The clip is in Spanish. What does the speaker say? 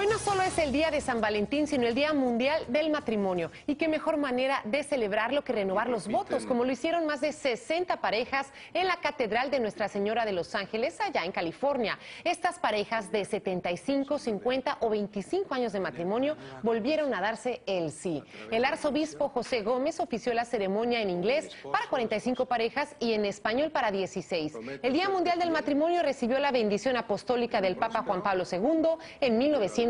Hoy no solo es el día de San Valentín, sino el Día Mundial del Matrimonio. Y qué mejor manera de celebrarlo que renovar los votos, como lo hicieron más de 60 parejas en la Catedral de Nuestra Señora de Los Ángeles, allá en California. Estas parejas de 75, 50 o 25 años de matrimonio volvieron a darse el sí. El arzobispo José Gómez ofició la ceremonia en inglés para 45 parejas y en español para 16. El Día Mundial del Matrimonio recibió la bendición apostólica del Papa Juan Pablo II en 1900.